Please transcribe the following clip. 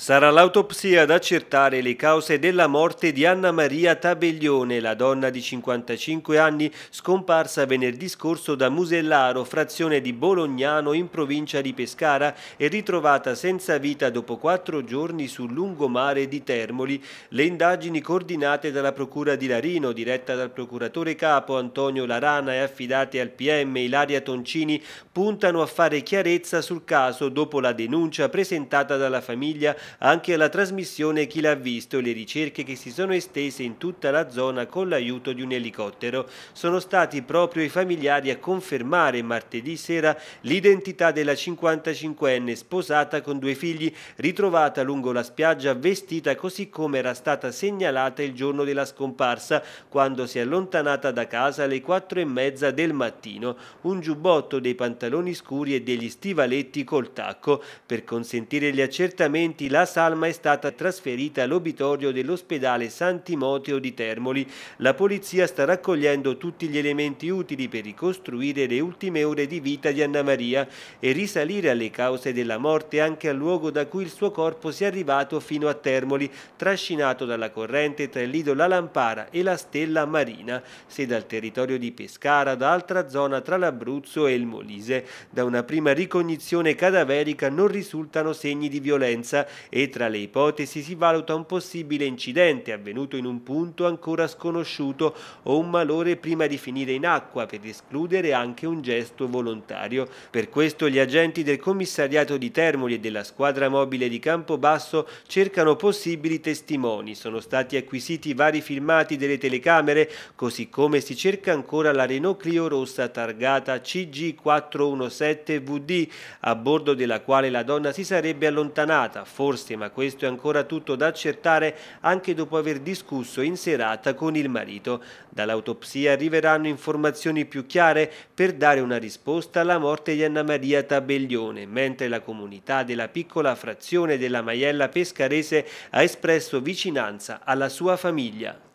Sarà l'autopsia ad accertare le cause della morte di Anna Maria Tabeglione, la donna di 55 anni scomparsa venerdì scorso da Musellaro, frazione di Bolognano in provincia di Pescara e ritrovata senza vita dopo quattro giorni sul lungomare di Termoli. Le indagini coordinate dalla Procura di Larino, diretta dal procuratore capo Antonio Larana e affidate al PM Ilaria Toncini, puntano a fare chiarezza sul caso dopo la denuncia presentata dalla famiglia anche alla trasmissione Chi l'ha visto e le ricerche che si sono estese in tutta la zona con l'aiuto di un elicottero. Sono stati proprio i familiari a confermare martedì sera l'identità della 55enne sposata con due figli ritrovata lungo la spiaggia vestita così come era stata segnalata il giorno della scomparsa quando si è allontanata da casa alle 4 e mezza del mattino, un giubbotto, dei pantaloni scuri e degli stivaletti col tacco. Per consentire gli accertamenti la la salma è stata trasferita all'obitorio dell'ospedale San Timoteo di Termoli. La polizia sta raccogliendo tutti gli elementi utili per ricostruire le ultime ore di vita di Anna Maria e risalire alle cause della morte anche al luogo da cui il suo corpo sia arrivato fino a Termoli, trascinato dalla corrente tra il lido La Lampara e la Stella Marina, se dal territorio di Pescara, da altra zona tra l'Abruzzo e il Molise. Da una prima ricognizione cadaverica non risultano segni di violenza e tra le ipotesi si valuta un possibile incidente avvenuto in un punto ancora sconosciuto o un malore prima di finire in acqua per escludere anche un gesto volontario. Per questo gli agenti del commissariato di Termoli e della squadra mobile di Campobasso cercano possibili testimoni. Sono stati acquisiti vari filmati delle telecamere, così come si cerca ancora la Renault Clio rossa targata CG417VD, a bordo della quale la donna si sarebbe allontanata, forse corsi, ma questo è ancora tutto da accertare anche dopo aver discusso in serata con il marito. Dall'autopsia arriveranno informazioni più chiare per dare una risposta alla morte di Anna Maria Tabellione, mentre la comunità della piccola frazione della Maiella Pescarese ha espresso vicinanza alla sua famiglia.